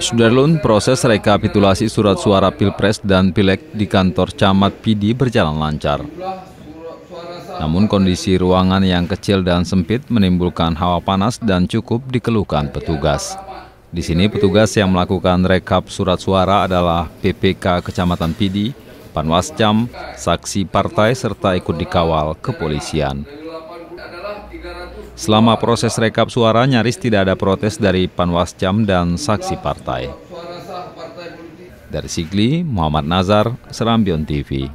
Sudarlun, proses rekapitulasi surat suara Pilpres dan Pilek di kantor camat PD berjalan lancar. Namun kondisi ruangan yang kecil dan sempit menimbulkan hawa panas dan cukup dikeluhkan petugas. Di sini petugas yang melakukan rekap surat suara adalah PPK Kecamatan PD, Panwascam, saksi partai serta ikut dikawal kepolisian. Selama proses rekap suara, nyaris tidak ada protes dari Panwascam dan saksi partai. Dari Sigli, Muhammad Nazar, Serambion TV.